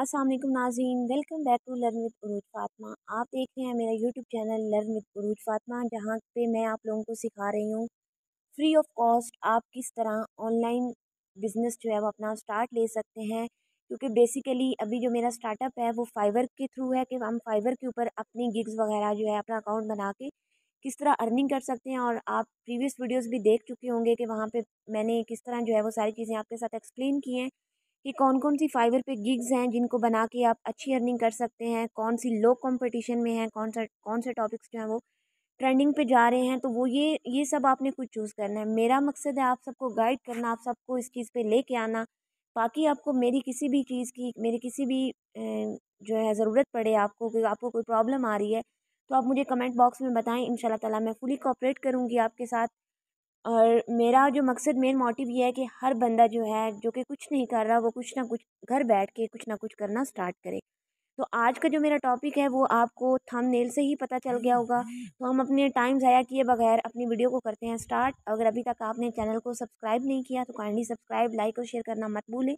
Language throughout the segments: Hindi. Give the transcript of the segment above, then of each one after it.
असल नाजीन welcome back to learn with Urooj Fatma आप देख रहे हैं मेरा YouTube channel learn with Urooj Fatima जहाँ पे मैं आप लोगों को सिखा रही हूँ फ्री ऑफ कॉस्ट आप किस तरह ऑनलाइन बिज़नेस जो है वो अपना स्टार्ट ले सकते हैं क्योंकि बेसिकली अभी जो मेरा स्टार्टअप है वो फाइवर के थ्रू है कि हम फाइवर के ऊपर अपनी गिग्स वगैरह जो है अपना अकाउंट बना के किस तरह अर्निंग कर सकते हैं और आप प्रीवियस वीडियोज़ भी देख चुके होंगे कि वहाँ पर मैंने किस तरह जो है वो सारी चीज़ें आपके साथ एक्सप्लेन की हैं कि कौन कौन सी फाइवर पे गिग्स हैं जिनको बना के आप अच्छी अर्निंग कर सकते हैं कौन सी लो कंपटीशन में हैं कौन सा कौन से टॉपिक्स जो हैं वो ट्रेंडिंग पे जा रहे हैं तो वो ये ये सब आपने कुछ चूज़ करना है मेरा मकसद है आप सबको गाइड करना आप सबको इस चीज़ पे लेके आना बाकी आपको मेरी किसी भी चीज़ की मेरी किसी भी जो है ज़रूरत पड़े आपको कि आपको कोई प्रॉब्लम आ रही है तो आप मुझे कमेंट बॉक्स में बताएं इन शाला मैं फुली कॉपरेट करूँगी आपके साथ और मेरा जो मकसद मेन मोटिव ये है कि हर बंदा जो है जो कि कुछ नहीं कर रहा वो कुछ ना कुछ घर बैठ के कुछ ना कुछ करना स्टार्ट करे तो आज का जो मेरा टॉपिक है वो आपको थंबनेल से ही पता चल गया होगा तो हम अपने टाइम ज़ाया किए बगैर अपनी वीडियो को करते हैं स्टार्ट अगर अभी तक आपने चैनल को सब्सक्राइब नहीं किया तो काइंडली सब्सक्राइब लाइक और शेयर करना मत भूलें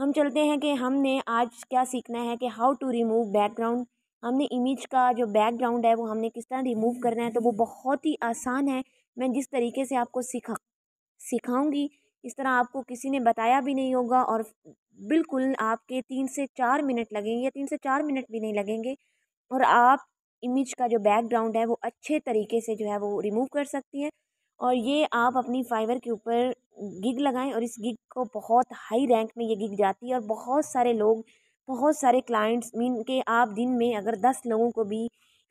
हम चलते हैं कि हमने आज क्या सीखना है कि हाउ टू रिमूव बैकग्राउंड हमने इमेज का जो बैकग्राउंड है वो हमने किस तरह रिमूव करना है तो वो बहुत ही आसान है मैं जिस तरीके से आपको सिखा सिखाऊंगी इस तरह आपको किसी ने बताया भी नहीं होगा और बिल्कुल आपके तीन से चार मिनट लगेंगे या तीन से चार मिनट भी नहीं लगेंगे और आप इमेज का जो बैकग्राउंड है वो अच्छे तरीके से जो है वो रिमूव कर सकती हैं और ये आप अपनी फाइवर के ऊपर गिग लगाएं और इस गिग को बहुत हाई रैंक में ये गिग जाती है और बहुत सारे लोग बहुत सारे क्लाइंट्स मीन के आप दिन में अगर दस लोगों को भी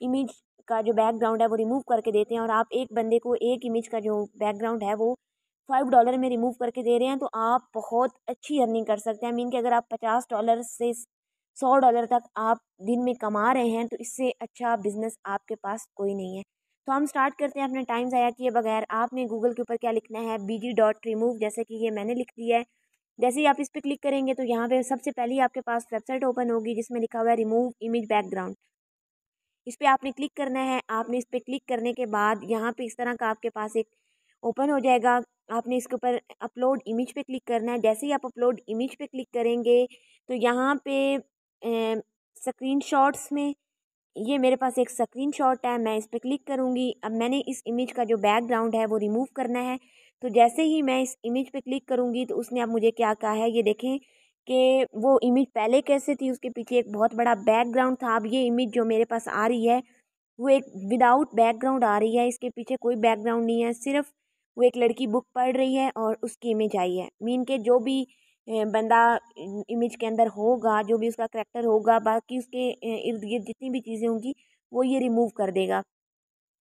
इमेज का जो बैकग्राउंड है वो रिमूव करके देते हैं और आप एक बंदे को एक इमेज का जो बैकग्राउंड है वो फाइव डॉलर में रिमूव करके दे रहे हैं तो आप बहुत अच्छी अर्निंग कर सकते हैं मीन कि अगर आप पचास डॉलर से सौ डॉलर तक आप दिन में कमा रहे हैं तो इससे अच्छा बिजनेस आपके पास कोई नहीं है तो हम स्टार्ट करते हैं अपने टाइम ज़ाया किए बगैर आपने गूगल के ऊपर क्या लिखना है बी जी डॉट रिमूव जैसे कि ये मैंने लिख दिया है जैसे ही आप इस पर क्लिक करेंगे तो यहाँ पे सबसे पहले आपके पास वेबसाइट ओपन होगी जिसमें लिखा हुआ है रिमूव इमेज बैकग्राउंड इस पर आपने क्लिक करना है आपने इस पर क्लिक करने के बाद यहाँ पे इस तरह का आपके पास एक ओपन हो जाएगा आपने इसके ऊपर अपलोड इमेज पे क्लिक करना है जैसे ही आप अपलोड इमेज पे क्लिक करेंगे तो यहाँ पे स्क्रीन शॉट्स में ये मेरे पास एक स्क्रीन शॉट है मैं इस पर क्लिक करूँगी अब मैंने इस इमेज का जो बैकग्राउंड है वो रिमूव करना है तो जैसे ही मैं इस इमेज पे क्लिक करूँगी तो उसने अब मुझे क्या कहा है ये देखें कि वो इमेज पहले कैसे थी उसके पीछे एक बहुत बड़ा बैकग्राउंड था अब ये इमेज जो मेरे पास आ रही है वो एक विदाउट बैकग्राउंड आ रही है इसके पीछे कोई बैकग्राउंड नहीं है सिर्फ वो एक लड़की बुक पढ़ रही है और उसकी इमेज आई है मीन के जो भी बंदा इमेज के अंदर होगा जो भी उसका करेक्टर होगा बाकी उसके इर्द गिर्द जितनी भी चीज़ें होंगी वो ये रिमूव कर देगा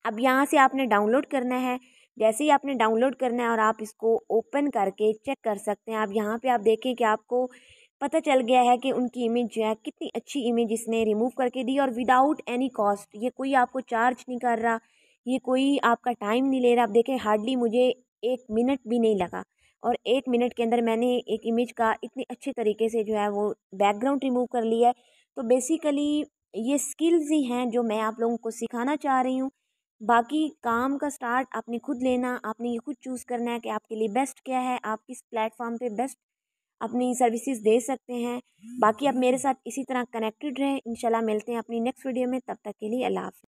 अब यहाँ से आपने डाउनलोड करना है जैसे ही आपने डाउनलोड करना है और आप इसको ओपन करके चेक कर सकते हैं आप यहाँ पे आप देखें कि आपको पता चल गया है कि उनकी इमेज जो है कितनी अच्छी इमेज इसने रिमूव करके दी और विदाउट एनी कॉस्ट ये कोई आपको चार्ज नहीं कर रहा ये कोई आपका टाइम नहीं ले रहा आप देखें हार्डली मुझे एक मिनट भी नहीं लगा और एक मिनट के अंदर मैंने एक इमेज का इतने अच्छे तरीके से जो है वो बैकग्राउंड रिमूव कर लिया है तो बेसिकली ये स्किल्स ही हैं जो मैं आप लोगों को सिखाना चाह रही हूँ बाकी काम का स्टार्ट आपने खुद लेना आपने ये खुद चूज़ करना है कि आपके लिए बेस्ट क्या है आप किस प्लेटफॉर्म पे बेस्ट अपनी सर्विसेज दे सकते हैं बाकी आप मेरे साथ इसी तरह कनेक्टेड रहें इंशाल्लाह मिलते हैं अपनी नेक्स्ट वीडियो में तब तक के लिए अल्लाह हाफ़िज़